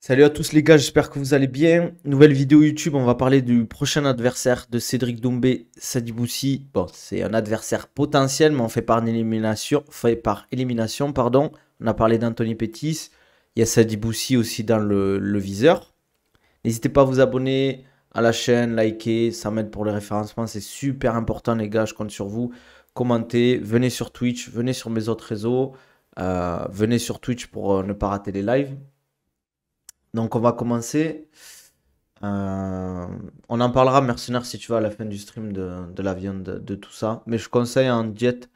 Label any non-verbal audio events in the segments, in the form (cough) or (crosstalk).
Salut à tous les gars, j'espère que vous allez bien. Nouvelle vidéo YouTube, on va parler du prochain adversaire de Cédric Doumbé, Sadiboussi. Bon, c'est un adversaire potentiel, mais on fait par élimination. Fait par élimination pardon. On a parlé d'Anthony Pettis. Il y a Sadiboussi aussi dans le, viseur. N'hésitez pas à vous abonner à la chaîne, liker, ça m'aide pour le référencement. C'est super important les gars, je compte sur vous. Commentez, venez sur Twitch, venez sur mes autres réseaux. Euh, venez sur Twitch pour euh, ne pas rater les lives. Donc on va commencer. Euh, on en parlera, mercenaire, si tu vas à la fin du stream de, la viande, de, tout ça. Mais je conseille en diète,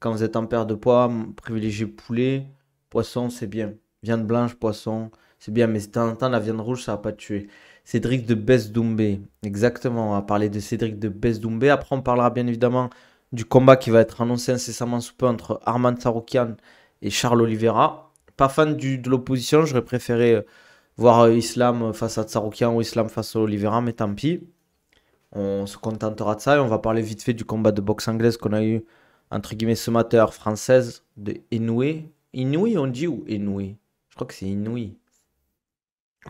quand vous êtes en perte de poids, privilégier poulet, poisson, c'est bien. Viande blanche, poisson, c'est bien. Mais de temps en temps, la viande rouge, ça va pas tuer. Cédric de Besdoumbé, exactement. On va parler de Cédric de Besdoumbé. Après, on parlera bien évidemment du combat qui va être annoncé incessamment sous peu entre Armand Saroukian et Charles Oliveira. Pas fan du, de l'opposition, j'aurais préféré. Euh, voir euh, Islam face à Tsaroukian ou Islam face à Olivera, mais tant pis. On se contentera de ça et on va parler vite fait du combat de boxe anglaise qu'on a eu entre guillemets ce matin française de Inouï. Inouï on dit ou Inouï Je crois que c'est Inouï.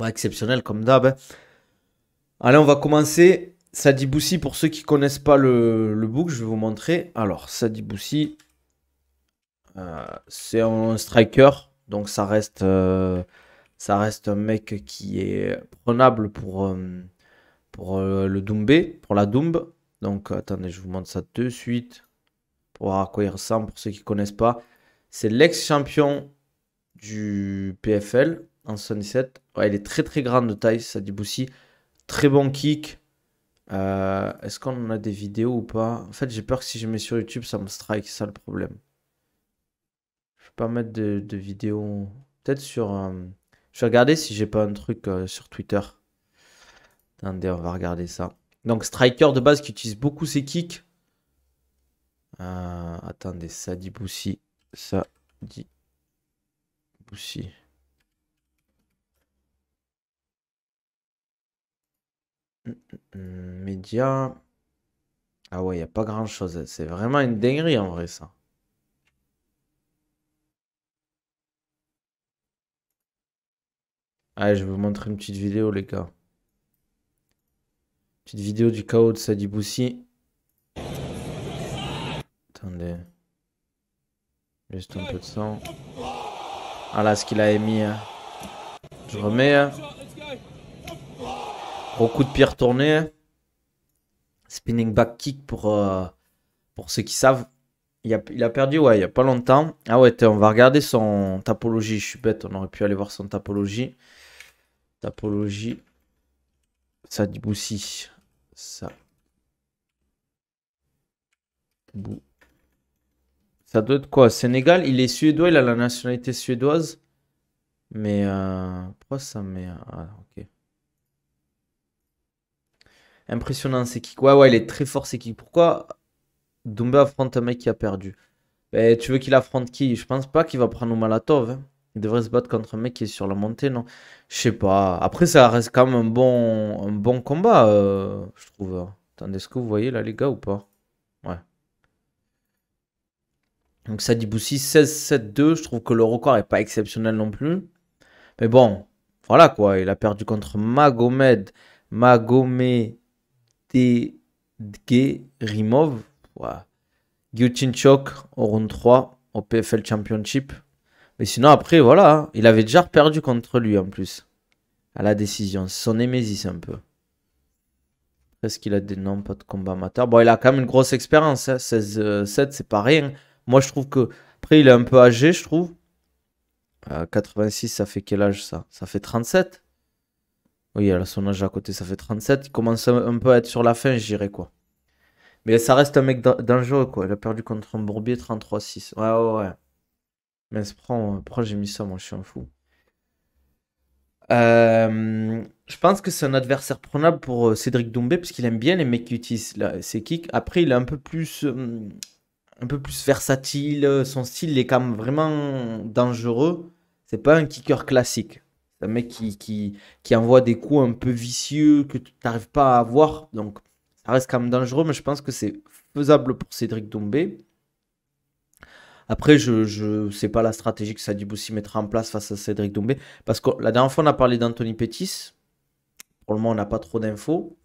exceptionnel comme d'hab. Hein. Allez, on va commencer. Sadi Boussi, pour ceux qui connaissent pas le, le book, je vais vous montrer. Alors, Sadi Boussi, euh, c'est un striker, donc ça reste euh, ça reste un mec qui est prenable pour, euh, pour euh, le Doumbé, pour la Doumbe. Donc euh, attendez, je vous montre ça de suite pour voir à quoi il ressemble pour ceux qui ne connaissent pas. C'est l'ex-champion du PFL en 77. Ouais, il est très très grand de taille, ça dit Très bon kick. Est-ce qu'on a des vidéos ou pas En fait, j'ai peur que si je mets sur YouTube, ça me strike, C'est ça le problème. Je ne vais pas mettre de, de vidéos. Peut-être sur. Je vais regarder si j'ai pas un truc euh, sur Twitter. Attendez, on va regarder ça. Donc, striker de base qui utilise beaucoup ses kicks. Euh, attendez, ça dit Boussi. Ça dit Boussi. Mm, mm, mm, média. Ah ouais, il n'y a pas grand chose. C'est vraiment une dinguerie en vrai, ça. Allez, ah, je vais vous montrer une petite vidéo, les gars. Petite vidéo du chaos de Sadi Boussi. Attendez. Juste un peu de sang. Ah là, ce qu'il a émis. Hein. Je remets. Hein. coup de pied retourné. Hein. Spinning back kick pour, euh, pour ceux qui savent. Il a, il a, perdu, ouais, il n'y a pas longtemps. Ah ouais, on va regarder son tapologie. Je suis bête, on aurait pu aller voir son tapologie. Apologie Ça Ça. Ça doit être quoi Sénégal, il est suédois, il a la nationalité suédoise. Mais euh... pourquoi ça mais Ah, ok. Impressionnant, c'est qui Ouais, ouais, il est très fort, c'est qui Pourquoi Doumbé affronte un mec qui a perdu ben, Tu veux qu'il affronte qui Je pense pas qu'il va prendre au Malatov. Hein. Il devrait se battre contre un mec qui est sur la montée, non Je sais pas. Après, ça reste quand même un bon, un bon combat, euh, je trouve. Attendez, est-ce que vous voyez là, les gars, ou pas Ouais. Donc, Sadiboussi, 16-7-2. Je trouve que le record n'est pas exceptionnel non plus. Mais bon, voilà quoi. Il a perdu contre Magomed. Magomed Rimov. Guchinchok au round 3, au PFL Championship. Mais sinon, après, voilà. Hein. Il avait déjà perdu contre lui en plus. À la décision. Son émésis un peu. Est-ce qu'il a des noms, pas de combat amateur Bon, il a quand même une grosse expérience. 16-7, hein. euh, c'est pas rien. Moi, je trouve que. Après, il est un peu âgé, je trouve. 86, euh, ça fait quel âge ça Ça fait 37 Oui, à son âge à côté, ça fait 37. Il commence un peu à être sur la fin, je dirais quoi. Mais ça reste un mec dangereux, quoi. Il a perdu contre un Bourbier 33-6. Ouais, ouais, ouais. Mais prends, pourquoi j'ai mis ça Moi, je suis un fou. Euh, je pense que c'est un adversaire prenable pour euh, Cédric Doumbé puisqu'il aime bien les mecs qui utilisent ses kicks. Après, il est un peu plus, euh, un peu plus versatile. Son style est quand même vraiment dangereux. C'est pas un kicker classique. C'est un mec qui, qui, qui, envoie des coups un peu vicieux que tu n'arrives pas à avoir. Donc, ça reste quand même dangereux, mais je pense que c'est faisable pour Cédric Doumbé. Après, je ne sais pas la stratégie que Sadiboussi mettra en place face à Cédric Doumbé. Parce que la dernière fois, on a parlé d'Anthony Pettis. Pour le moment, on n'a pas trop d'infos.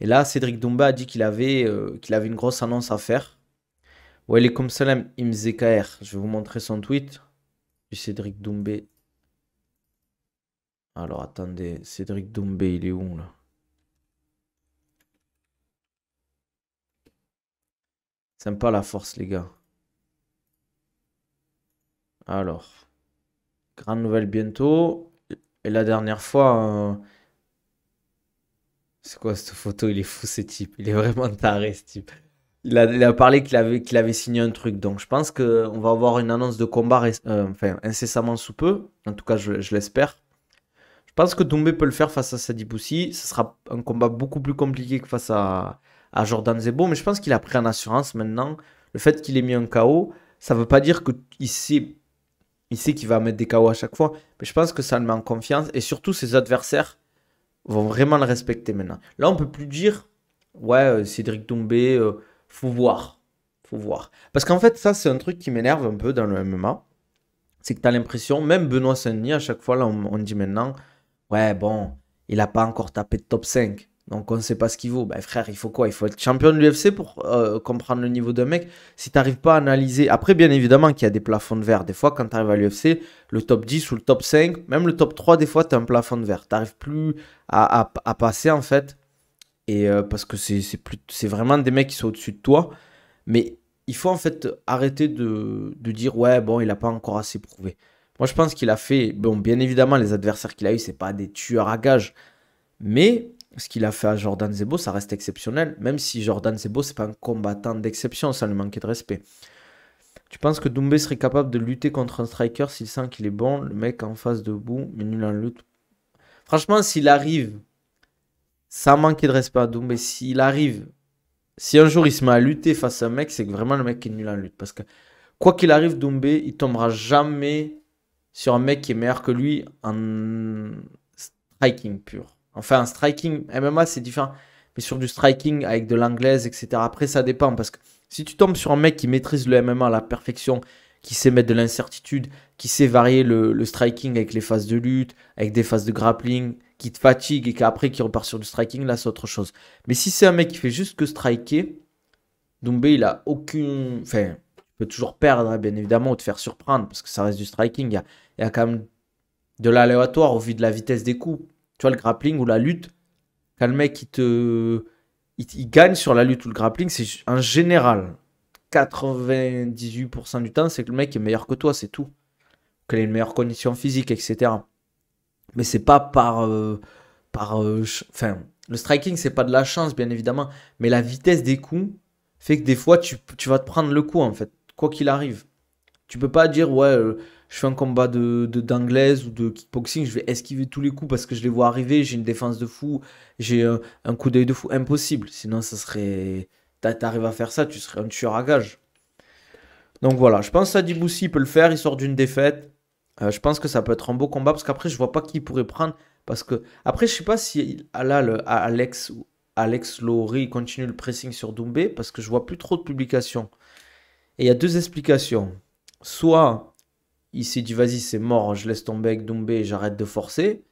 Et là, Cédric Doumbé a dit qu'il avait, euh, qu'il avait une grosse annonce à faire. Ouais, il est comme Salam Imzekr. Je vais vous montrer son tweet du Cédric Doumbé. Alors attendez, Cédric Doumbé, il est où là Sympa la force, les gars. Alors, grande nouvelle bientôt. Et la dernière fois, euh, c'est quoi cette photo Il est fou ce type. Il est vraiment taré ce type. Il a, parlé qu'il avait, qu'il avait signé un truc. Donc je pense qu'on va avoir une annonce de combat euh, incessamment sous peu. En tout cas, je, l'espère. Je pense que Doumbé peut le faire face à Sadiboussi. Ce sera un combat beaucoup plus compliqué que face à, à Jordan Zebo. Mais je pense qu'il a pris en assurance maintenant. Le fait qu'il ait mis un KO, ça ne veut pas dire qu'il s'est il sait qu'il va mettre des KO à chaque fois. Mais je pense que ça le met en confiance. Et surtout, ses adversaires vont vraiment le respecter maintenant. Là, on peut plus dire, ouais, euh, Cédric Doumbé, euh, faut voir. Faut voir. Parce qu'en fait, ça, c'est un truc qui m'énerve un peu dans le MMA. C'est que tu as l'impression, même Benoît Saint-Denis, à chaque fois, là, on, on dit maintenant, ouais, bon, il n'a pas encore tapé de top 5. Donc on ne sait pas ce qu'il vaut. Ben, frère, il faut quoi Il faut être champion de l'UFC pour euh, comprendre le niveau d'un mec. Si tu n'arrives pas à analyser, après bien évidemment qu'il y a des plafonds de verre. Des fois quand tu arrives à l'UFC, le top 10 ou le top 5, même le top 3, des fois tu as un plafond de verre. Tu n'arrives plus à, passer en fait. Et euh, parce que c'est vraiment des mecs qui sont au-dessus de toi. Mais il faut en fait arrêter de, dire ouais bon il n'a pas encore assez prouvé. Moi je pense qu'il a fait, bon bien évidemment les adversaires qu'il a eu c'est pas des tueurs à gage Mais ce qu'il a fait à Jordan Zebo, ça reste exceptionnel, même si Jordan Zebo, c'est pas un combattant d'exception, Ça lui manquait de respect. Tu penses que Doumbé serait capable de lutter contre un striker s'il sent qu'il est bon, le mec en face debout, mais nul en lutte Franchement, s'il arrive, ça manquer de respect à Doumbé, s'il arrive, si un jour il se met à lutter face à un mec, c'est que vraiment le mec est nul en lutte. Parce que quoi qu'il arrive, Doumbé, il tombera jamais sur un mec qui est meilleur que lui en striking pur. Enfin, un striking, MMA, c'est différent. Mais sur du striking avec de l'anglaise, etc. Après, ça dépend. Parce que si tu tombes sur un mec qui maîtrise le MMA à la perfection, qui sait mettre de l'incertitude, qui sait varier le, striking avec les phases de lutte, avec des phases de grappling, qui te fatigue et qu'après qui repart sur du striking, là c'est autre chose. Mais si c'est un mec qui fait juste que striker, Doumbé il a aucune. Enfin, tu peux toujours perdre, hein, bien évidemment, ou te faire surprendre parce que ça reste du striking. il y a quand même de l'aléatoire au vu de la vitesse des coups. Tu vois, le grappling ou la lutte, quand le mec il te. Il, gagne sur la lutte ou le grappling, c'est en général. 98% du temps, c'est que le mec est meilleur que toi, c'est tout. Qu'il ait une meilleure condition physique, etc. Mais c'est pas par. Euh, par euh, enfin, le striking, c'est pas de la chance, bien évidemment. Mais la vitesse des coups fait que des fois, tu, vas te prendre le coup, en fait, quoi qu'il arrive. Tu peux pas dire, ouais, euh, je fais un combat de d'anglaise ou de kickboxing, je vais esquiver tous les coups parce que je les vois arriver, j'ai une défense de fou, j'ai euh, un, coup d'œil de fou, impossible. Sinon, ça serait. T'arrives à faire ça, tu serais un tueur à gage. Donc voilà, je pense que Diboussi peut le faire, il sort d'une défaite. Euh, je pense que ça peut être un beau combat parce qu'après, je vois pas qui pourrait prendre. Parce que, après, je sais pas si ah, là, ah, Alex, Alex continue le pressing sur Doumbé parce que je vois plus trop de publications. Et il y a deux explications. Soit il s'est dit vas-y c'est mort, hein, je laisse tomber avec Doumbé, j'arrête de forcer.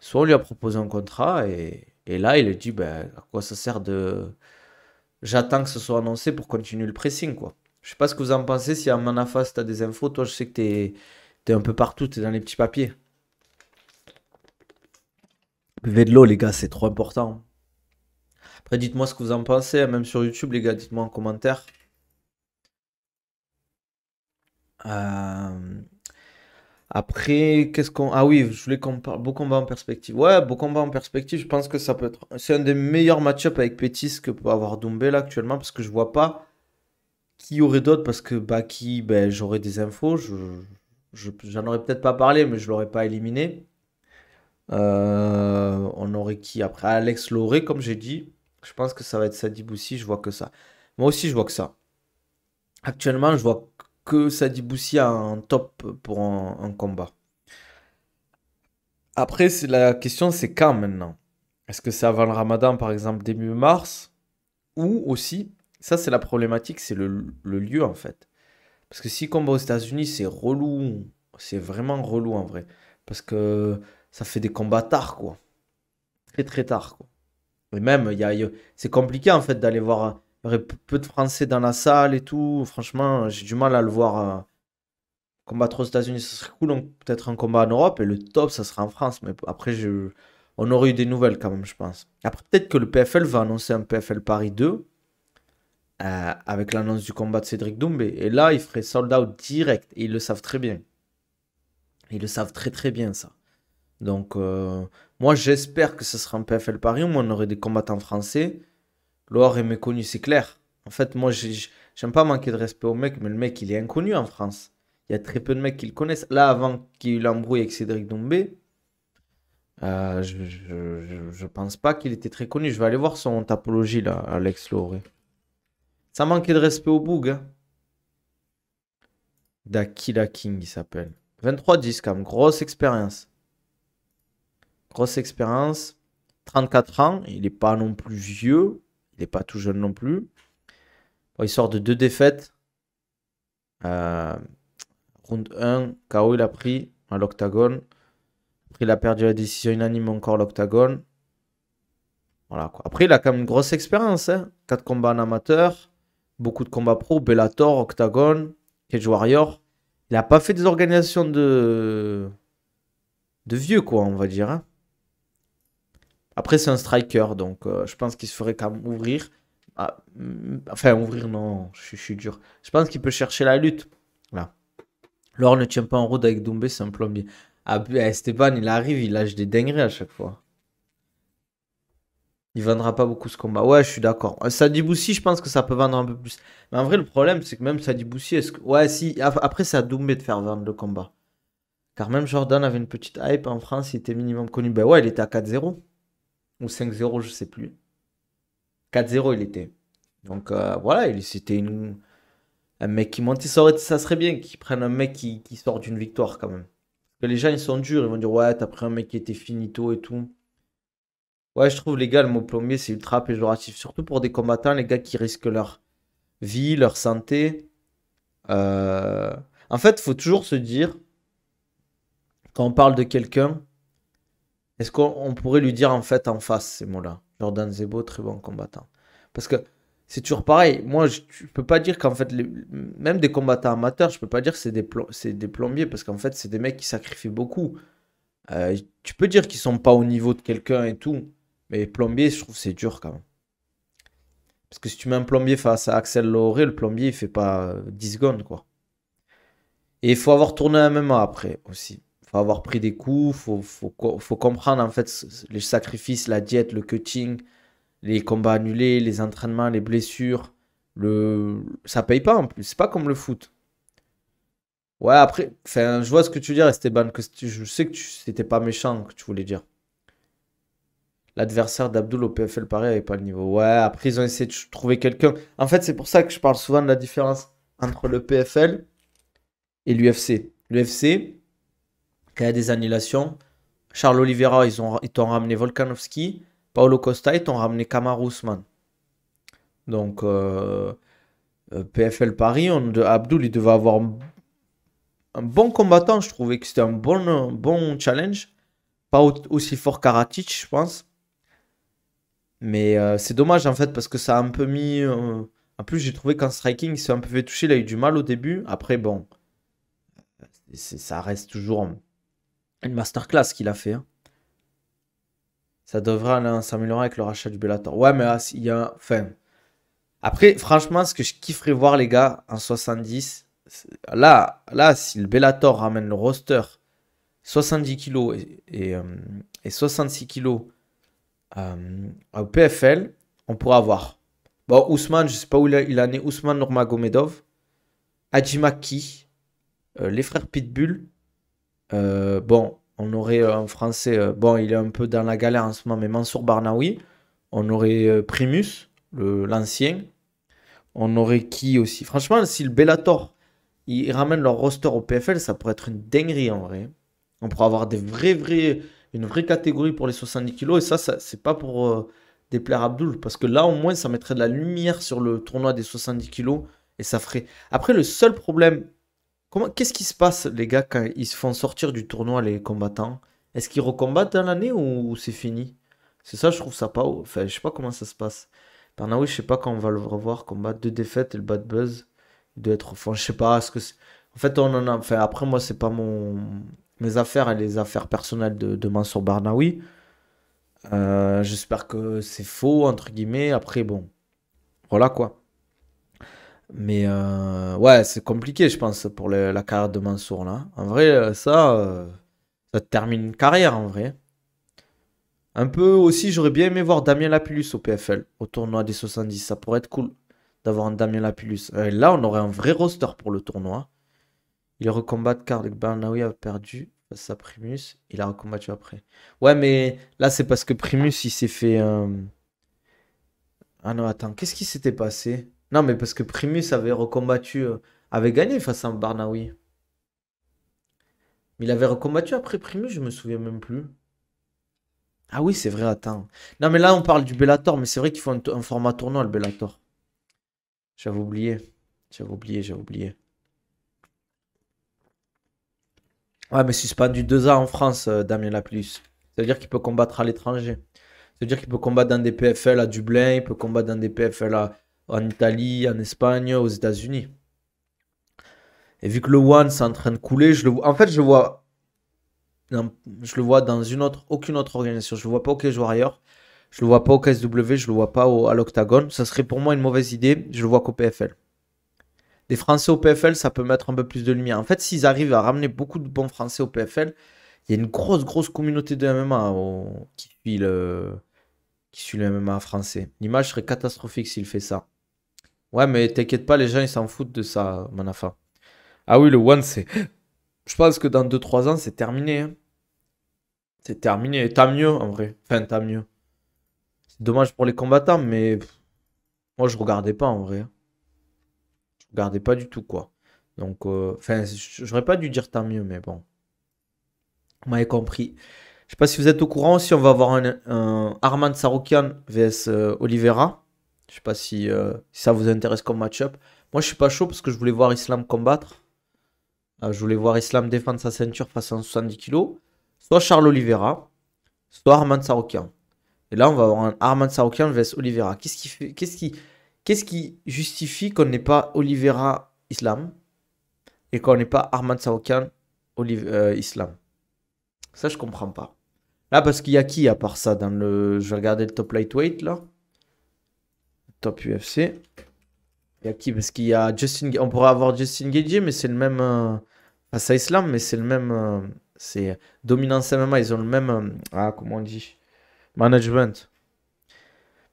Soit on lui a proposé un contrat et, là il a dit ben à quoi ça sert de j'attends que ce soit annoncé pour continuer le pressing quoi. Je sais pas ce que vous en pensez si à Manafas si t'as des infos, toi je sais que tu es un peu partout, es dans les petits papiers. Buvez de l'eau les gars, c'est trop important. Après dites-moi ce que vous en pensez, hein, même sur YouTube les gars, dites-moi en commentaire. Euh... Après, qu'est-ce qu'on. Ah oui, je voulais qu'on parle. Beau combat en perspective. Ouais, beau combat en perspective, je pense que ça peut être. C'est un des meilleurs match-up avec Pétis que peut avoir Doumbé là actuellement, parce que je vois pas qui aurait d'autres parce que Baki, ben, j'aurais des infos. Je, j'en aurais peut-être pas parlé, mais je l'aurais pas éliminé. Euh, on aurait qui Après, Alex Lauré, comme j'ai dit, je pense que ça va être Sadibou aussi. je vois que ça. Moi aussi, je vois que ça. Actuellement, je vois que Sadi a un top pour un, combat. Après, la question, c'est quand maintenant Est-ce que c'est avant le ramadan, par exemple, début mars Ou aussi, ça c'est la problématique, c'est le, lieu en fait. Parce que si combat aux États-Unis, c'est relou. C'est vraiment relou en vrai. Parce que ça fait des combats tard, quoi. Très très tard, Et même, il y c'est compliqué en fait d'aller voir il y aurait peu de Français dans la salle et tout. Franchement, j'ai du mal à le voir euh, combattre aux États-Unis. Ce serait cool, donc peut-être un combat en Europe. Et le top, ça sera en France. Mais après, on aurait eu des nouvelles quand même, je pense. Après, peut-être que le PFL va annoncer un PFL Paris 2. Euh, avec l'annonce du combat de Cédric Doumbé. Et là, il ferait sold out direct. Et ils le savent très bien. Ils le savent très très bien, ça. Donc, euh, moi, j'espère que ce sera un PFL Paris où on aurait des combattants français Loire est méconnu, c'est clair. En fait, moi, j'aime pas manquer de respect au mec, mais le mec, il est inconnu en France. Il y a très peu de mecs qui le connaissent. Là, avant qu'il y ait eu l'embrouille avec Cédric Dombé, euh, je, je, pense pas qu'il était très connu. Je vais aller voir son apologie là, Alex Loré. Ça manquait de respect au boug. Hein. Dakila King, il s'appelle. 23-10, quand Grosse expérience. Grosse expérience. 34 ans. Il n'est pas non plus vieux. Il n'est pas tout jeune non plus. il sort de deux défaites. Euh, round 1, KO il a pris à l'octagone. Après, il a perdu la décision unanime encore l'octagone. Voilà, quoi. Après, il a quand même une grosse expérience. Hein. Quatre 4 combats en amateur, beaucoup de combats pro, Bellator, Octagon, Cage Warrior. Il n'a pas fait des organisations de... de vieux, quoi, on va dire. Hein. Après, c'est un striker, donc euh, je pense qu'il se ferait quand même ouvrir. Ah, mm, enfin, ouvrir, non, je, suis dur. Je pense qu'il peut chercher la lutte. Là. L'or ne tient pas en route avec Doumbé, c'est un plombier. Ah, Esteban, ben, eh, il arrive, il lâche des dingueries à chaque fois. Il vendra pas beaucoup ce combat. Ouais, je suis d'accord. Euh, Sadi Boussi, je pense que ça peut vendre un peu plus. Mais en vrai, le problème, c'est que même Sadi Boussi, est-ce que... Ouais, si. Après, c'est à Doumbé de faire vendre le combat. Car même Jordan avait une petite hype en France, il était minimum connu. Ben ouais, il était à 4-0 ou 5-0, je sais plus. 4-0 il était. Donc euh, voilà, c'était une... un mec qui monte, ça, ça serait bien qu'ils prennent un mec qui, sort d'une victoire quand même. que les gens ils sont durs, ils vont dire ouais, t'as pris un mec qui était finito et tout. Ouais, je trouve les gars, le mot plombier c'est ultra péjoratif, surtout pour des combattants, les gars qui risquent leur vie, leur santé. Euh, en fait, faut toujours se dire, quand on parle de quelqu'un, est-ce qu'on pourrait lui dire en fait en face ces mots-là Jordan Zebo, très bon combattant. Parce que c'est toujours pareil. Moi, je ne peux pas dire qu'en fait, même des combattants amateurs, je ne peux pas dire que c'est des, des, plombiers parce qu'en fait, c'est des mecs qui sacrifient beaucoup. Euh, tu peux dire qu'ils sont pas au niveau de quelqu'un et tout, mais plombier, je trouve c'est dur quand même. Parce que si tu mets un plombier face à Axel Lauré, le plombier, il fait pas 10 euh, secondes, quoi. Et il faut avoir tourné un MMA après aussi faut avoir pris des coups, faut, faut, comprendre en fait les sacrifices, la diète, le cutting, les combats annulés, les entraînements, les blessures. Le... Ça paye pas en plus, c'est pas comme le foot. Ouais, après, je vois ce que tu veux dire, Esteban, que je sais que tu... c'était pas méchant que tu voulais dire. L'adversaire d'Abdoul au PFL pareil avait pas le niveau. Ouais, après, ils ont essayé de trouver quelqu'un. En fait, c'est pour ça que je parle souvent de la différence entre le PFL et l'UFC. L'UFC, il y a des annulations. Charles Oliveira, ils t'ont ils ramené Volkanovski. Paolo Costa, ils t'ont ramené Kamar Ousmane. Donc, euh, euh, PFL Paris, on, Abdul, il devait avoir un, bon combattant. Je trouvais que c'était un bon, bon challenge. Pas aussi fort qu'Aratic, je pense. Mais euh, c'est dommage, en fait, parce que ça a un peu mis. en plus, j'ai trouvé qu'en striking, il s'est un peu fait toucher. Il a eu du mal au début. Après, bon, ça reste toujours une masterclass qu'il a fait. Hein. Ça devrait s'améliorer avec le rachat du Bellator. Ouais, mais il y a. Enfin. Après, franchement, ce que je kifferais voir, les gars, en 70, là, là, si le Bellator ramène le roster 70 kilos et, 66 euh, kilos euh, au PFL, on pourra voir. Bon, Ousmane, je sais pas où il, a, il Ousmane Normagomedov, Hajimaki, euh, les frères Pitbull, euh, bon, on aurait un euh, Français, euh, bon, il est un peu dans la galère en ce moment, mais Mansour Barnaoui. On aurait Primus, l'ancien. On aurait qui aussi Franchement, si le Bellator, ils ramènent leur roster au PFL, ça pourrait être une dinguerie en vrai. On pourrait avoir des vrais, vrais, une vraie catégorie pour les 70 kilos. Et ça, c'est pas pour déplaire Abdul. Parce que là, au moins, ça mettrait de la lumière sur le tournoi des 70 kilos. Et ça ferait. Après, le seul problème qu'est-ce qui se passe, les gars, quand ils se font sortir du tournoi, les combattants Est-ce qu'ils recombattent dans l'année ou c'est fini C'est ça, je trouve ça pas. Enfin, je sais pas comment ça se passe. Barnaoui, je sais pas quand on va le revoir combattre. Deux défaites et le bad buzz. Il doit être. Enfin, je sais pas. ce que En fait, on en a. Enfin, après, moi, c'est pas mon. Mes affaires et les affaires personnelles de, de Mansour Barnaoui. Euh, j'espère que c'est faux, entre guillemets. Après, bon. Voilà quoi. Mais euh, ouais, c'est compliqué, je pense, pour la carrière de Mansour. Là. En vrai, euh, ça, euh, ça termine une carrière, en vrai. Un peu aussi, j'aurais bien aimé voir Damien Lapillus au PFL, au tournoi des 70. Ça pourrait être cool d'avoir un Damien Lapillus. là, on aurait un vrai roster pour le tournoi. Il recombate, car Bernawi a perdu face à Primus. Il a recombattu après. Ouais, mais là, c'est parce que Primus, il s'est fait. un. Ah non, attends, qu'est-ce qui s'était passé non, mais parce que Primus avait recombattu, euh, avait gagné face à Barnaoui. Mais il avait recombattu après Primus, je me souviens même plus. Ah oui, c'est vrai, attends. Non, mais là, on parle du Bellator, mais c'est vrai qu'il faut un, format tournoi, le Bellator. J'avais oublié. J'avais oublié, j'avais oublié. Ouais, mais suspendu deux ans en France, euh, Damien Laplus. C'est-à-dire qu'il peut combattre à l'étranger. C'est-à-dire qu'il peut combattre dans des PFL à Dublin, il peut combattre dans des PFL à en Italie, en Espagne, aux États-Unis. Et vu que le One c'est en train de couler, je le en fait je vois dans... je le vois dans une autre aucune autre organisation, je le vois pas au Cage ailleurs, je le vois pas au KSW, je le vois pas au... à l'Octagon. ça serait pour moi une mauvaise idée, je le vois qu'au PFL. Des Français au PFL, ça peut mettre un peu plus de lumière. En fait, s'ils arrivent à ramener beaucoup de bons Français au PFL, il y a une grosse grosse communauté de MMA qui suit le qui suit le MMA français. L'image serait catastrophique s'il fait ça. Ouais, mais t'inquiète pas, les gens ils s'en foutent de ça, Manafa. Ah oui, le One, c'est. (gasps) Je pense que dans 2-3 ans, c'est terminé. Hein. C'est terminé. Et tant mieux, en vrai. Enfin, tant mieux. C'est dommage pour les combattants, mais. Moi, je regardais pas, en vrai. Hein. Je regardais pas du tout, quoi. Donc, euh, enfin, j'aurais pas dû dire tant mieux, mais bon. Vous m'avez compris. Je sais pas si vous êtes au courant si on va avoir un, Armand Saroukian vs euh, Oliveira. Je sais pas euh, si, ça vous intéresse comme match-up. Moi, je suis pas chaud parce que je voulais voir Islam combattre. Euh, je voulais voir Islam défendre sa ceinture face à 70 kg. Soit Charles Oliveira, soit Armand Sarokian. Et là, on va avoir un Armand Sarokian vs Oliveira. Qu'est-ce qui, qu'est-ce qui, qu'est-ce qui justifie qu'on n'ait pas Oliveira Islam et qu'on n'ait pas Armand Sarokian euh, Islam Ça, je comprends pas. Là, parce qu'il y a qui à part ça dans le. Je vais regarder le top lightweight là. Top UFC. Il y a qui Parce qu'il y a Justin. On pourrait avoir Justin Gagey, mais c'est le même. Pas euh, Islam, mais c'est le même. Euh, c'est Dominance MMA, ils ont le même. Euh, ah, comment on dit Management.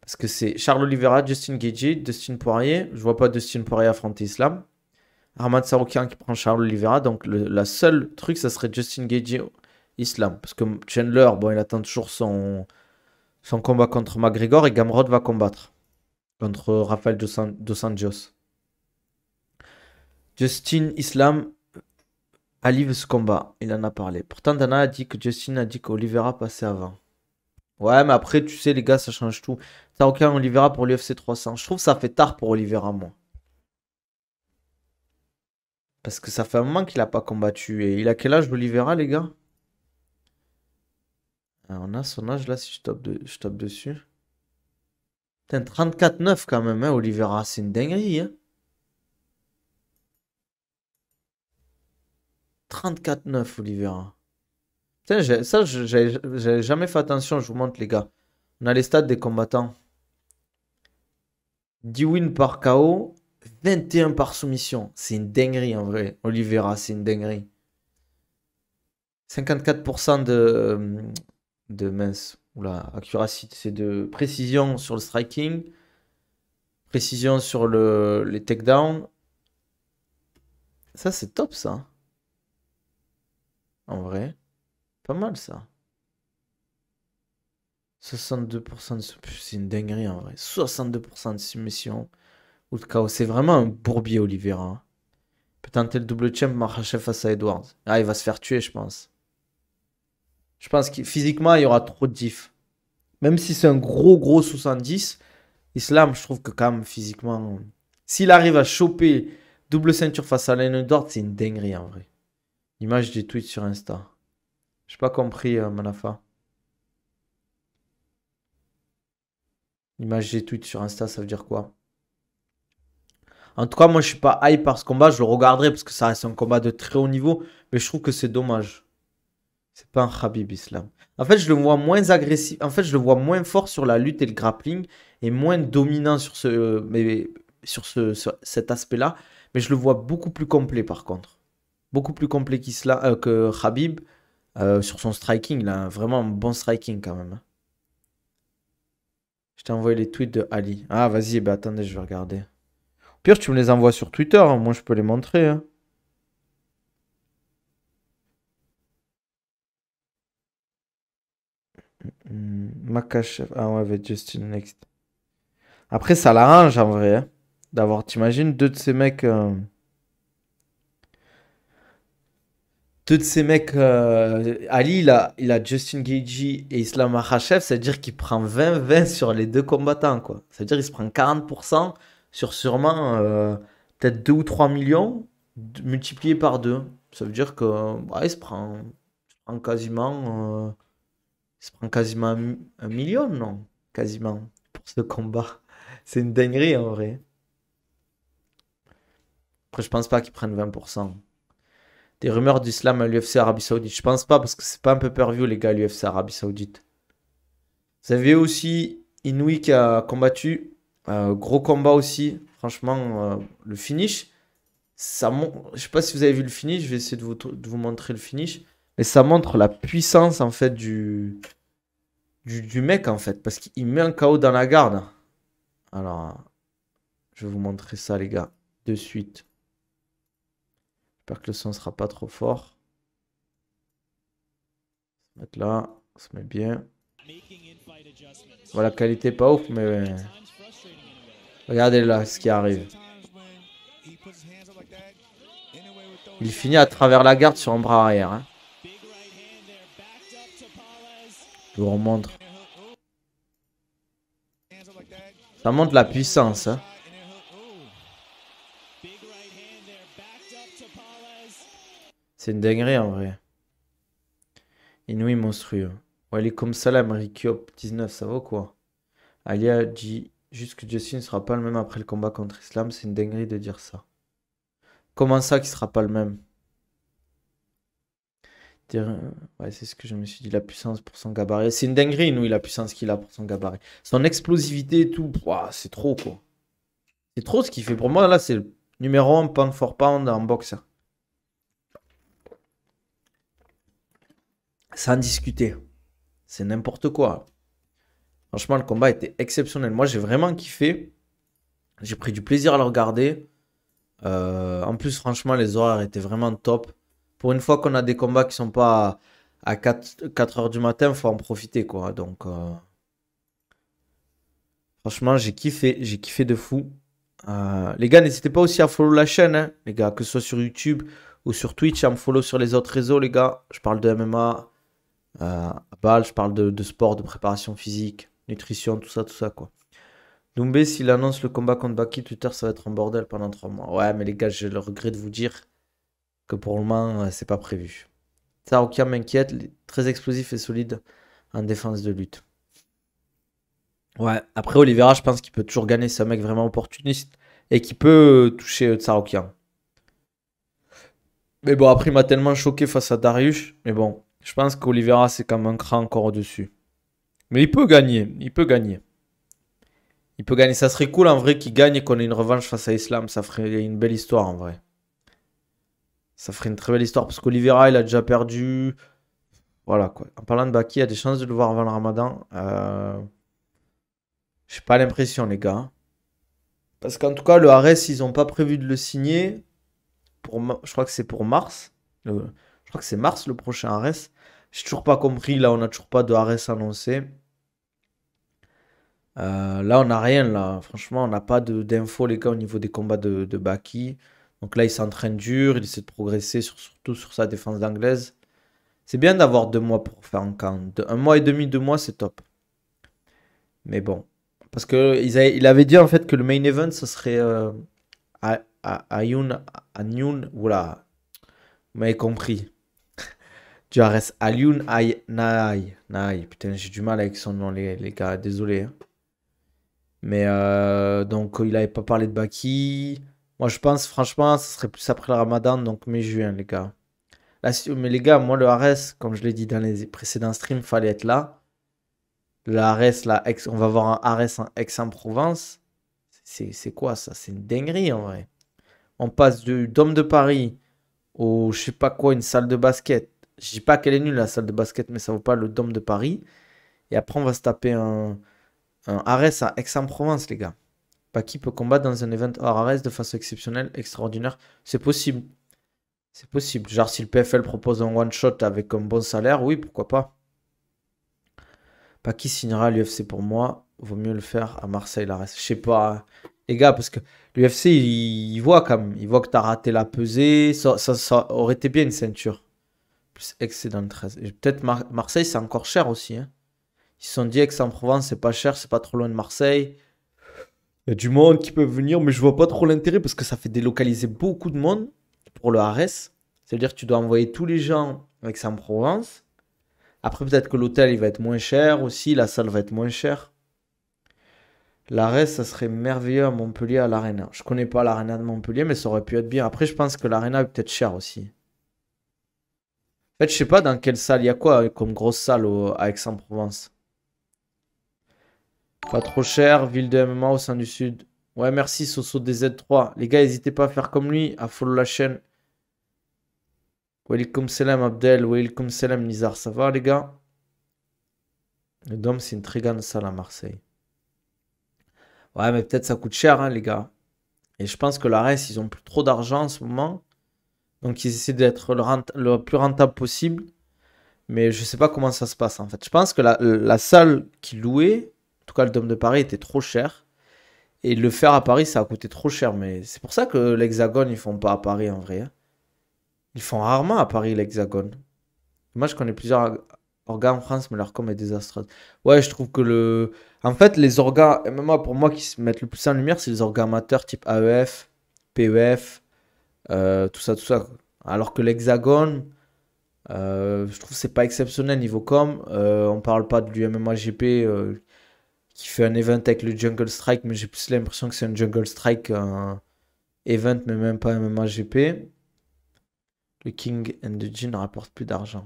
Parce que c'est Charles Oliveira, Justin Gagey, Dustin Poirier. Je vois pas Dustin Poirier affronter Islam. Ahmad Saroukian qui prend Charles Oliveira. Donc, le la seule truc, ça serait Justin Gagey, Islam. Parce que Chandler, bon, il attend toujours son, son combat contre McGregor et Gamrod va combattre contre Rafael dos, Justin Islam alive ce combat, il en a parlé. Pourtant, Dana a dit que Justin a dit qu'Olivera passait avant. Ouais, mais après, tu sais, les gars, ça change tout. T'as aucun Olivera pour l'UFC 300. Je trouve que ça fait tard pour Olivera, moi. Parce que ça fait un moment qu'il n'a pas combattu. Et il a quel âge, Olivera, les gars ah, On a son âge là, si je tape, je tape dessus. 34-9 quand même, hein, Olivera, ah, c'est une dinguerie. 34-9, Olivera. Putain, ça, j'avais jamais fait attention, je vous montre, les gars. On a les stats des combattants. 10 wins par KO, 21 par soumission. C'est une dinguerie, en vrai. Olivera, ah, c'est une dinguerie. 54% de... de mince. Oula, accuracy, c'est de précision sur le striking, précision sur le, les takedowns. Ça, c'est top, ça. En vrai. Pas mal, ça. 62% de... C'est une dinguerie, en vrai. 62% de submission. ou de chaos. C'est vraiment un bourbier, Oliveira. Peut tenter le double champ, chef face à Edwards. Ah, il va se faire tuer, je pense. Je pense que physiquement, il y aura trop de diff. Même si c'est un gros, gros 70, Islam, je trouve que quand même, physiquement, s'il arrive à choper double ceinture face à Lennon Dort, c'est une dinguerie en vrai. Image des tweets sur Insta. J'ai pas compris, euh, Manafa. Image des tweets sur Insta, ça veut dire quoi En tout cas, moi, je suis pas hype par ce combat. Je le regarderai parce que ça reste un combat de très haut niveau. Mais je trouve que c'est dommage. C'est pas un Khabib Islam. En fait, je le vois moins agressif. En fait, je le vois moins fort sur la lutte et le grappling et moins dominant sur ce, euh, sur ce, cet aspect-là. Mais je le vois beaucoup plus complet par contre. Beaucoup plus complet euh, que Khabib euh, sur son striking. Là, vraiment un bon striking quand même. Hein. Je t'ai envoyé les tweets de Ali. Ah, vas-y, bah, attendez, je vais regarder. Au pire, tu me les envoies sur Twitter. Hein. Moi, je peux les montrer. Hein. Hmm, Makachev. Ah ouais, avec Justin Next. Après, ça l'arrange en vrai. Hein, d'avoir, t'imagines, deux de ces mecs. Euh, deux de ces mecs. Euh, Ali, il a, il a Justin Gagey et Islam Makhachev. C'est-à-dire qu'il prend 20-20 sur les deux combattants. quoi. C'est-à-dire qu'il se prend 40% sur sûrement euh, peut-être 2 ou 3 millions multiplié par 2. Ça veut dire que bah, il se prend, se prend quasiment ça prend quasiment un, million, non Quasiment, pour ce combat. (laughs) C'est une dinguerie en vrai. Après, je pense pas qu'ils prennent 20%. Des rumeurs d'islam à l'UFC Arabie Saoudite. Je pense pas parce que c'est pas un peu pervu, les gars, l'UFC Arabie Saoudite. Vous avez aussi Inouï qui a combattu. Euh, gros combat aussi. Franchement, euh, le finish. Ça Je sais pas si vous avez vu le finish. Je vais essayer de vous, de vous montrer le finish. Et ça montre la puissance en fait du, du, mec en fait, parce qu'il met un chaos dans la garde. Alors, je vais vous montrer ça les gars, de suite. J'espère que le son sera pas trop fort. On se mettre là, on se met bien. Voilà, qualité pas ouf, mais regardez là ce qui arrive. Il finit à travers la garde sur un bras arrière. Hein. Je vous remontre. Ça montre la puissance. Hein. C'est une dinguerie en vrai. Inouï monstrueux. est comme salam, rikyop 19, ça vaut quoi Alia dit juste que Justin ne sera pas le même après le combat contre Islam, c'est une dinguerie de dire ça. Comment ça qu'il sera pas le même Ouais, c'est ce que je me suis dit, la puissance pour son gabarit. C'est une dinguerie, nous, la puissance qu'il a pour son gabarit. Son explosivité et tout, c'est trop, quoi. C'est trop ce qu'il fait. Pour moi, là, c'est le numéro 1 pound for pound en boxe. Sans discuter. C'est n'importe quoi. Franchement, le combat était exceptionnel. Moi, j'ai vraiment kiffé. J'ai pris du plaisir à le regarder. Euh, en plus, franchement, les horaires étaient vraiment top pour une fois qu'on a des combats qui sont pas à 4, 4 heures du matin, faut en profiter quoi. Donc euh, franchement, j'ai kiffé, j'ai kiffé de fou. Euh, les gars, n'hésitez pas aussi à follow la chaîne, hein, les gars, que ce soit sur YouTube ou sur Twitch, à me follow sur les autres réseaux, les gars. Je parle de MMA, euh, balle, je parle de, sport, de préparation physique, nutrition, tout ça, tout ça quoi. Doumbé, s'il annonce le combat contre Baki, Twitter, ça va être un bordel pendant 3 mois. Ouais, mais les gars, j'ai le regret de vous dire que pour le moment, euh, c'est pas prévu. Saokia m'inquiète, très explosif et solide en défense de lutte. Ouais, après olivera je pense qu'il peut toujours gagner, c'est un mec vraiment opportuniste et qui peut euh, toucher euh, Tsaroukia. Mais bon, après, il m'a tellement choqué face à Darius. Mais bon, je pense qu'Olivera, c'est quand même un cran encore au-dessus. Mais il peut gagner, il peut gagner. Il peut gagner. Ça serait cool en vrai qu'il gagne et qu'on ait une revanche face à Islam. Ça ferait une belle histoire en vrai ça ferait une très belle histoire parce qu'Olivera, il a déjà perdu. Voilà quoi. En parlant de Baki, il y a des chances de le voir avant le ramadan. Je euh, J'ai pas l'impression, les gars. Parce qu'en tout cas, le Ares, ils n'ont pas prévu de le signer. Pour Je crois que c'est pour mars. Euh, je crois que c'est mars le prochain Je n'ai toujours pas compris. Là, on n'a toujours pas de Ares annoncé. Euh, là, on n'a rien. là. Franchement, on n'a pas d'infos, les gars, au niveau des combats de, de Baki. Donc là, il s'entraîne dur, il essaie de progresser surtout sur sa défense d'anglaise. C'est bien d'avoir deux mois pour faire un camp. un mois et demi, deux mois, c'est top. Mais bon. Parce qu'il avait dit en fait que le main event, ce serait Ayun, euh, à, Oula. Vous m'avez compris. (laughs) à Ayun Naï. Naï. Putain, j'ai du mal avec son nom, les, gars. Désolé. Hein. Mais euh, donc, il n'avait pas parlé de Baki. Moi, je pense, franchement, ce serait plus après le ramadan, donc mai-juin, les gars. mais les gars, moi, le RS comme je l'ai dit dans les précédents streams, fallait être là. Le RS, on va voir un RS en Aix-en-Provence. C'est quoi ça C'est une dinguerie, en vrai. On passe du Dôme de Paris au, je sais pas quoi, une salle de basket. Je dis pas qu'elle est nulle, la salle de basket, mais ça vaut pas le Dôme de Paris. Et après, on va se taper un, un à Aix-en-Provence, les gars qui peut combattre dans un event hors de façon exceptionnelle, extraordinaire. C'est possible. C'est possible. Genre, si le PFL propose un one-shot avec un bon salaire, oui, pourquoi pas. qui signera l'UFC pour moi. Vaut mieux le faire à Marseille, la reste. Je sais pas, les gars, parce que l'UFC, il, voient voit quand même. Il voit que as raté la pesée. Ça, aurait été bien une ceinture. Plus excédent 13. Peut-être Marseille, c'est encore cher aussi. Hein. Ils se sont dit que en provence c'est pas cher, c'est pas trop loin de Marseille. Il y a du monde qui peut venir, mais je vois pas trop l'intérêt parce que ça fait délocaliser beaucoup de monde pour le Ares. C'est-à-dire que tu dois envoyer tous les gens avec ça en Provence. Après, peut-être que l'hôtel il va être moins cher aussi, la salle va être moins chère. L'Ares, ça serait merveilleux à Montpellier à l'Arena. Je connais pas l'Arena de Montpellier, mais ça aurait pu être bien. Après, je pense que l'Arena est peut-être chère aussi. En fait, je sais pas dans quelle salle il y a quoi comme grosse salle à Aix-en-Provence. Pas trop cher, ville de MMA au sein du sud. Ouais, merci Soso z 3 Les gars, n'hésitez pas à faire comme lui, à follow la chaîne. Welcome salam Abdel, welcome salam Nizar. Ça va les gars Le Dom, c'est une très grande salle à Marseille. Ouais, mais peut-être ça coûte cher, hein, les gars. Et je pense que la reste, ils ont plus trop d'argent en ce moment. Donc ils essaient d'être le, plus rentable possible. Mais je ne sais pas comment ça se passe en fait. Je pense que la, salle qui louait... En tout cas, le Dôme de Paris était trop cher. Et le faire à Paris, ça a coûté trop cher. Mais c'est pour ça que l'Hexagone, ils font pas à Paris en vrai. Hein. Ils font rarement à Paris l'Hexagone. Moi, je connais plusieurs organes en France, mais leur com est désastreuse. Ouais, je trouve que le. En fait, les orgas MMA, pour moi, qui se mettent le plus en lumière, c'est les orgas amateurs type AEF, PEF, euh, tout ça, tout ça. Alors que l'Hexagone, euh, je trouve que c'est pas exceptionnel niveau com. On euh, on parle pas de l'UMMA qui fait un event avec le Jungle Strike, mais j'ai plus l'impression que c'est un Jungle Strike, event, mais même pas un MMAGP. Le King and the Jin ne rapporte plus d'argent.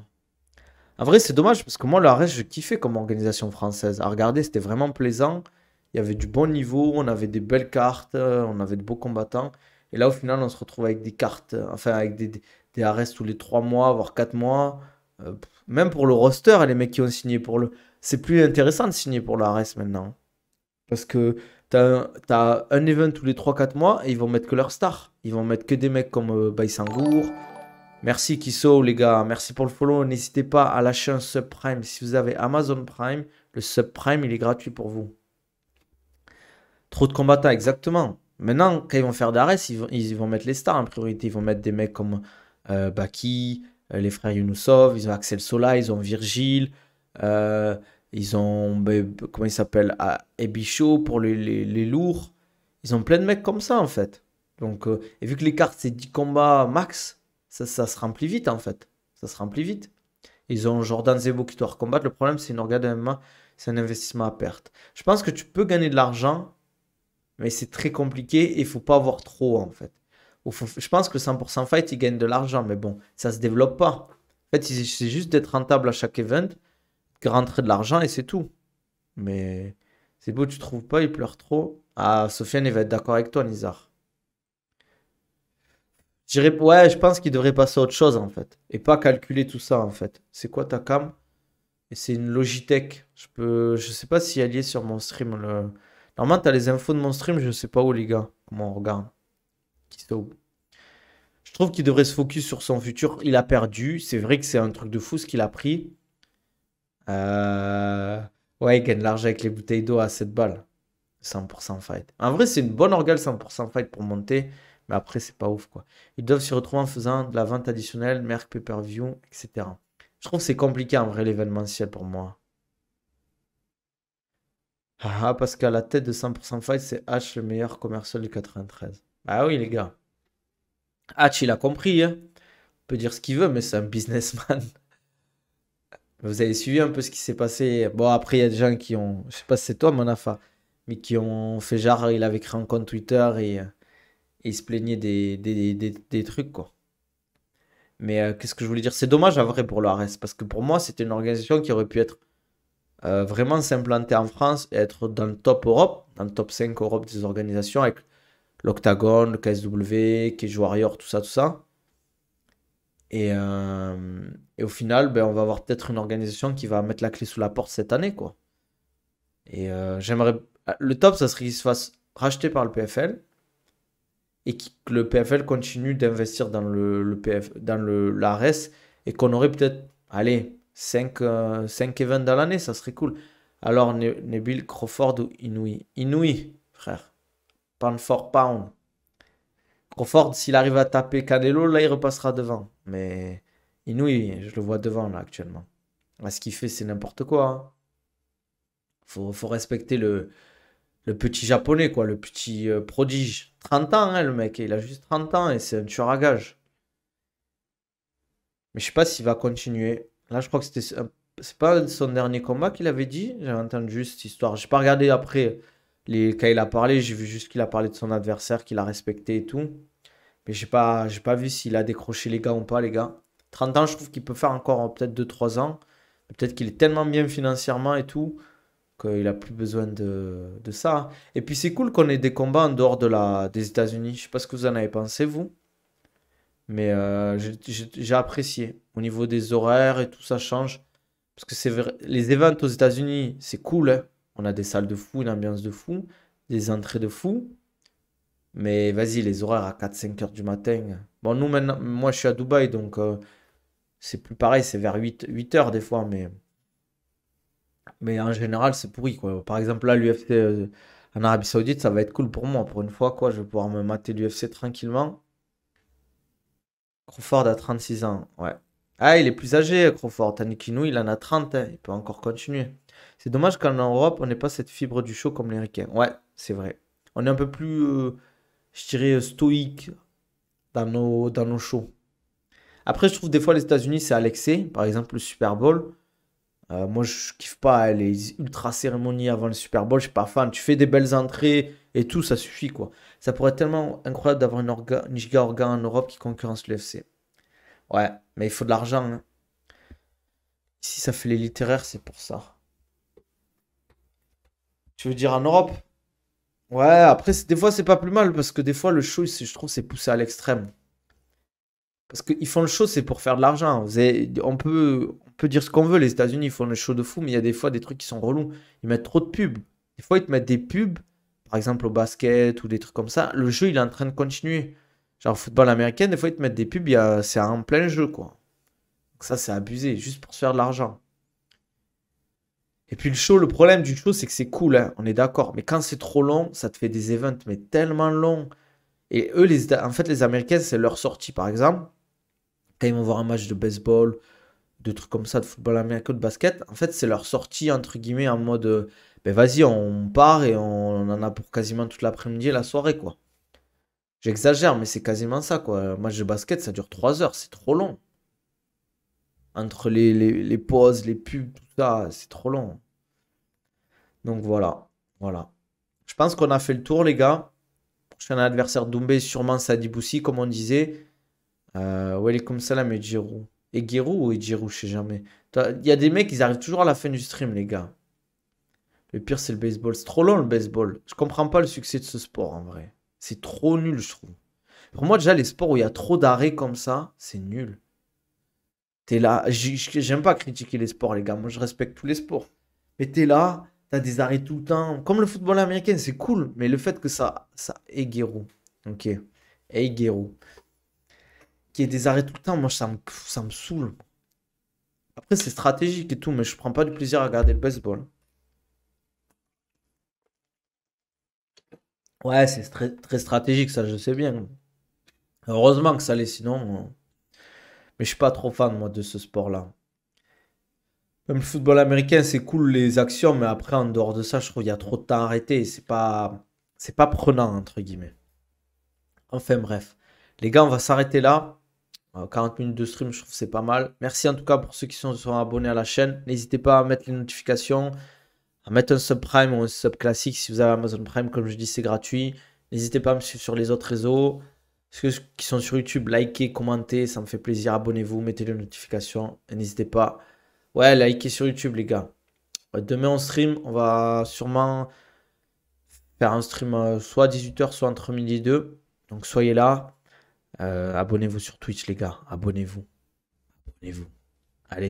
En vrai, c'est dommage parce que moi, le reste, je kiffais comme organisation française. À regarder, c'était vraiment plaisant. Il y avait du bon niveau, on avait des belles cartes, euh, on avait de beaux combattants. Et là, au final, on se retrouve avec des cartes, euh, enfin, avec des, des, tous les 3 mois, voire 4 mois. Euh, même pour le roster, les mecs qui ont signé pour le, c'est plus intéressant de signer pour l'Ares maintenant. Parce que t'as un, as un event tous les 3-4 mois et ils vont mettre que leurs stars. Ils vont mettre que des mecs comme euh, Merci Kiso, les gars. Merci pour le follow. N'hésitez pas à lâcher un subprime. Si vous avez Amazon Prime, le subprime, il est gratuit pour vous. Trop de combattants, exactement. Maintenant, quand ils vont faire d'arrêt, ils, ils vont, mettre les stars en priorité. Ils vont mettre des mecs comme euh, Baki, euh, les frères Yunusov, ils ont Axel Sola, ils ont Virgile, euh, ils ont, ben, comment il s'appelle, Ebisho pour les, les, lourds. Ils ont plein de mecs comme ça, en fait. Donc, euh, et vu que les cartes, c'est 10 combats max, ça, ça, se remplit vite, en fait. Ça se remplit vite. Ils ont Jordan Zebo qui doit recombattre. Le problème, c'est une organe c'est un investissement à perte. Je pense que tu peux gagner de l'argent, mais c'est très compliqué et il faut pas avoir trop, en fait. je pense que 100% Fight, ils gagnent de l'argent, mais bon, ça se développe pas. En fait, c'est juste d'être rentable à chaque event rentrer de l'argent et c'est tout. Mais c'est beau, tu trouves pas, il pleure trop. Ah, Sofiane, il va être d'accord avec toi, Nizar. Ouais, je pense qu'il devrait passer à autre chose en fait. Et pas calculer tout ça en fait. C'est quoi ta cam Et c'est une Logitech. Je peux. Je sais pas si elle est sur mon stream. Le... Normalement, as les infos de mon stream, je ne sais pas où les gars. Comment on regarde. Qui sait où Je trouve qu'il devrait se focus sur son futur. Il a perdu. C'est vrai que c'est un truc de fou ce qu'il a pris. Euh, ouais, il gagne l'argent avec les bouteilles d'eau à 7 balles. 100% fight. En vrai, c'est une bonne orgale 100% fight pour monter, mais après, c'est pas ouf quoi. Ils doivent s'y retrouver en faisant de la vente additionnelle, merc pay per view, etc. Je trouve que c'est compliqué en vrai l'événementiel pour moi. Ah, ah parce qu'à la tête de 100% fight, c'est H le meilleur commercial du 93. Ah oui, les gars. H, il a compris. Hein. On peut dire ce qu'il veut, mais c'est un businessman. (laughs) Vous avez suivi un peu ce qui s'est passé. Bon, après, il y a des gens qui ont. Je sais pas si c'est toi, Manafa, mais qui ont fait genre, il avait créé un compte Twitter et, et il se plaignait des, des, trucs, quoi. Mais euh, qu'est-ce que je voulais dire C'est dommage, à vrai, pour l'ARES, parce que pour moi, c'était une organisation qui aurait pu être euh, vraiment s'implanter en France et être dans le top Europe, dans le top 5 Europe des organisations, avec l'Octagon, le KSW, Cage Warrior, tout ça, tout ça. Et, euh, et au final, ben, on va avoir peut-être une organisation qui va mettre la clé sous la porte cette année. quoi. Et euh, j'aimerais. Euh, le top, ça serait qu'il se fasse racheter par le PFL et que le PFL continue d'investir dans, le, PF, dans le, la et qu'on aurait peut-être, allez, 5, euh, 5 events dans l'année, ça serait cool. Alors, Nebil, Crawford ou Inouï Inouï, frère. Pound for pound. Crawford, s'il arrive à taper Canelo, là, il repassera devant. Mais Inouï, je le vois devant là actuellement. ce qu'il fait, c'est n'importe quoi. Hein. Faut, respecter le, petit japonais, quoi, le petit euh, prodige. 30 ans, hein, le mec, il a juste 30 ans et c'est un tueur à gage. Mais je sais pas s'il va continuer. Là, je crois que c'était. C'est pas son dernier combat qu'il avait dit J'avais entendu juste histoire. J'ai pas regardé après les, quand il a parlé, j'ai vu juste qu'il a parlé de son adversaire, qu'il a respecté et tout. Mais j'ai pas, j'ai pas vu s'il a décroché les gars ou pas, les gars. 30 ans, je trouve qu'il peut faire encore peut-être 2-3 ans. Peut-être qu'il est tellement bien financièrement et tout qu'il n'a plus besoin de, ça. Et puis c'est cool qu'on ait des combats en dehors de la, des États-Unis. Je ne sais pas ce que vous en avez pensé, vous. Mais euh, j'ai apprécié. Au niveau des horaires et tout, ça change. Parce que c'est les événements aux États-Unis, c'est cool. Hein. On a des salles de fou, une ambiance de fou, des entrées de fou. Mais vas-y, les horaires à 4-5 heures du matin. Bon, nous, maintenant, moi, je suis à Dubaï, donc euh, c'est plus pareil, c'est vers 8, 8 heures des fois, mais, mais en général, c'est pourri. Quoi. Par exemple, là, l'UFC euh, en Arabie Saoudite, ça va être cool pour moi. Pour une fois, quoi, je vais pouvoir me mater l'UFC tranquillement. Crawford a 36 ans, ouais. Ah, il est plus âgé, Crawford. Tanikinou, il en a 30, hein. il peut encore continuer. C'est dommage qu'en Europe, on n'ait pas cette fibre du show comme les Ricains. Ouais, c'est vrai. On est un peu plus, euh, je dirais, stoïque dans nos, dans nos shows. Après, je trouve des fois les États-Unis, c'est à Par exemple, le Super Bowl. Euh, moi, je kiffe pas les ultra cérémonies avant le Super Bowl. Je suis pas fan. Tu fais des belles entrées et tout, ça suffit quoi. Ça pourrait être tellement incroyable d'avoir une, orga, organ en Europe qui concurrence l'UFC. Ouais, mais il faut de l'argent. Ici, hein. ça fait les littéraires, c'est pour ça. Tu veux dire en Europe Ouais, après, des fois, c'est pas plus mal parce que des fois, le show, je trouve, c'est poussé à l'extrême. Parce qu'ils font le show, c'est pour faire de l'argent. On peut, peut dire ce qu'on veut. Les États-Unis, font le show de fou, mais il y a des fois des trucs qui sont relous. Ils mettent trop de pubs. Des fois, ils te mettent des pubs, par exemple au basket ou des trucs comme ça. Le jeu, il est en train de continuer. Genre, football américain, des fois, ils te mettent des pubs, c'est en plein jeu, quoi. ça, c'est abusé, juste pour se faire de l'argent. Et puis, le show, le problème du show, c'est que c'est cool, hein. on est d'accord. Mais quand c'est trop long, ça te fait des events, mais tellement long. Et eux, en fait, les Américains, c'est leur sortie, par exemple quand ils vont voir un match de baseball, de trucs comme ça, de football américain, de basket, en fait, c'est leur sortie, entre guillemets, en mode euh, ben vas-y, on part et on, en a pour quasiment toute l'après-midi et la soirée, quoi. J'exagère, mais c'est quasiment ça, quoi. Un match de basket, ça dure 3 heures, c'est trop long. Entre les, pauses, les pubs, tout ça, c'est trop long. Donc voilà, voilà. Je pense qu'on a fait le tour, les gars. Prochain adversaire Doumbé, sûrement Sadiboussi, comme on disait. Walaikum euh, salam et Giroud. Et Giroud ou Giroud, je sais jamais. Il y a des mecs, ils arrivent toujours à la fin du stream, les gars. Le pire, c'est le baseball. C'est trop long, le baseball. Je comprends pas le succès de ce sport, en vrai. C'est trop nul, je trouve. Pour moi, déjà, les sports où il y a trop d'arrêts comme ça, c'est nul. T'es là. J'aime pas critiquer les sports, les gars. Moi, je respecte tous les sports. Mais t'es là, t'as des arrêts tout le temps. Comme le football américain, c'est cool. Mais le fait que ça. ça... Hey, Ok. Hey, y des arrêts tout le temps, moi, ça me, ça me saoule. Après, c'est stratégique et tout, mais je prends pas du plaisir à regarder le baseball. Ouais, c'est très, très stratégique, ça, je sais bien. Heureusement que ça l'est, sinon. Euh, mais je suis pas trop fan, moi, de ce sport-là. Même le football américain, c'est cool les actions, mais après, en dehors de ça, je trouve qu'il y a trop de temps arrêté c'est pas, c'est pas prenant, entre guillemets. Enfin, bref. Les gars, on va s'arrêter là. 40 euh, minutes de stream, je trouve c'est pas mal. Merci en tout cas pour ceux qui sont, abonnés à la chaîne. N'hésitez pas à mettre les notifications, à mettre un subprime prime ou un sub classique si vous avez Amazon Prime. Comme je dis, c'est gratuit. N'hésitez pas à me suivre sur les autres réseaux. Ceux qui sont sur YouTube, likez, commentez, ça me fait plaisir. Abonnez-vous, mettez les notifications et n'hésitez pas. Ouais, likez sur YouTube, les gars. Demain, on stream. On va sûrement faire un stream euh, soit 18h, soit entre midi et 2. Donc soyez là. Euh, abonnez-vous sur Twitch, les gars. Abonnez-vous. Abonnez-vous.